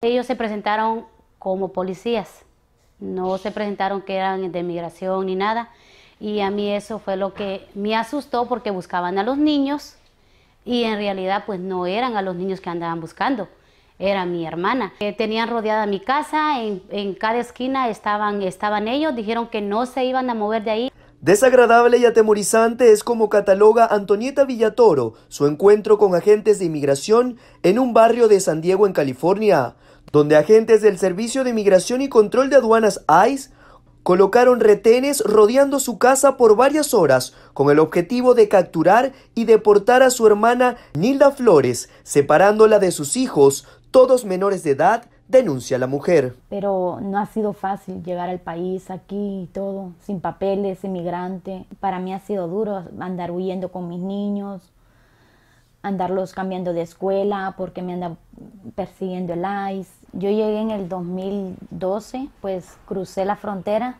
Ellos se presentaron como policías, no se presentaron que eran de migración ni nada. Y a mí eso fue lo que me asustó porque buscaban a los niños y en realidad pues no eran a los niños que andaban buscando, era mi hermana. Eh, tenían rodeada mi casa, en, en, cada esquina estaban, estaban ellos, dijeron que no se iban a mover de ahí. Desagradable y atemorizante es como cataloga Antonieta Villatoro su encuentro con agentes de inmigración en un barrio de San Diego en California, donde agentes del Servicio de Inmigración y Control de Aduanas ICE colocaron retenes rodeando su casa por varias horas con el objetivo de capturar y deportar a su hermana Nilda Flores, separándola de sus hijos, todos menores de edad, denuncia la mujer. Pero no ha sido fácil llegar al país, aquí y todo, sin papeles, inmigrante Para mí ha sido duro andar huyendo con mis niños, andarlos cambiando de escuela porque me andan persiguiendo el ICE. Yo llegué en el 2012, pues crucé la frontera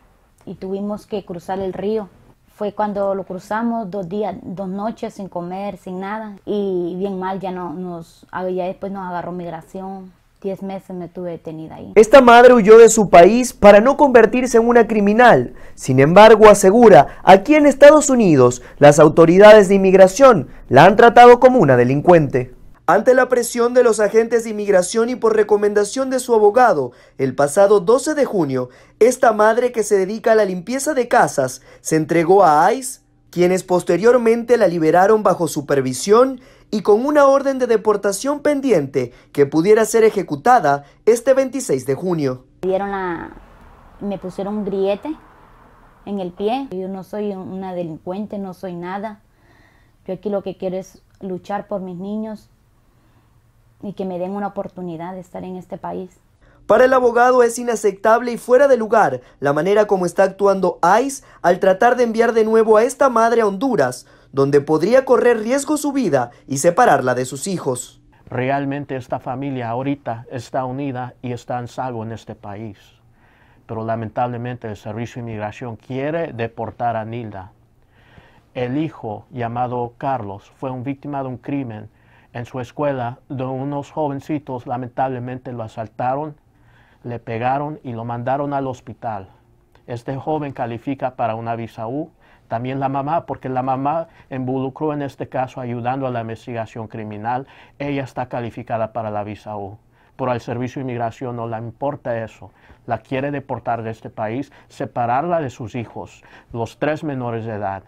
y tuvimos que cruzar el río. Fue cuando lo cruzamos dos días, dos noches sin comer, sin nada y bien mal ya no nos, ya después nos agarró migración 10 meses me tuve detenida ahí. Esta madre huyó de su país para no convertirse en una criminal. Sin embargo, asegura, aquí en Estados Unidos, las autoridades de inmigración la han tratado como una delincuente. Ante la presión de los agentes de inmigración y por recomendación de su abogado, el pasado 12 de junio, esta madre que se dedica a la limpieza de casas se entregó a ICE, quienes posteriormente la liberaron bajo supervisión y con una orden de deportación pendiente que pudiera ser ejecutada este 26 de junio. me pusieron un griete en el pie. Yo no soy una delincuente, no soy nada. Yo aquí lo que quiero es luchar por mis niños y que me den una oportunidad de estar en este país. Para el abogado es inaceptable y fuera de lugar la manera como está actuando ICE al tratar de enviar de nuevo a esta madre a Honduras donde podría correr riesgo su vida y separarla de sus hijos. Realmente esta familia ahorita está unida y está en salvo en este país. Pero lamentablemente el Servicio de Inmigración quiere deportar a Nilda. El hijo llamado Carlos fue víctima de un crimen en su escuela donde unos jovencitos lamentablemente lo asaltaron, le pegaron y lo mandaron al hospital. Este joven califica para una visa U. También la mamá, porque la mamá involucró en este caso ayudando a la investigación criminal. Ella está calificada para la visa U. Pero al Servicio de Inmigración no le importa eso. La quiere deportar de este país, separarla de sus hijos, los tres menores de edad.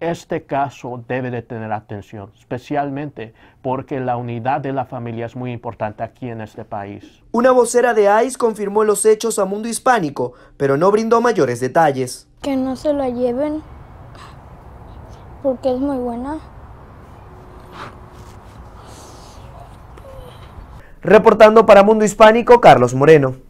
Este caso debe de tener atención, especialmente porque la unidad de la familia es muy importante aquí en este país. Una vocera de ICE confirmó los hechos a Mundo Hispánico, pero no brindó mayores detalles. Que no se la lleven porque es muy buena. Reportando para Mundo Hispánico, Carlos Moreno.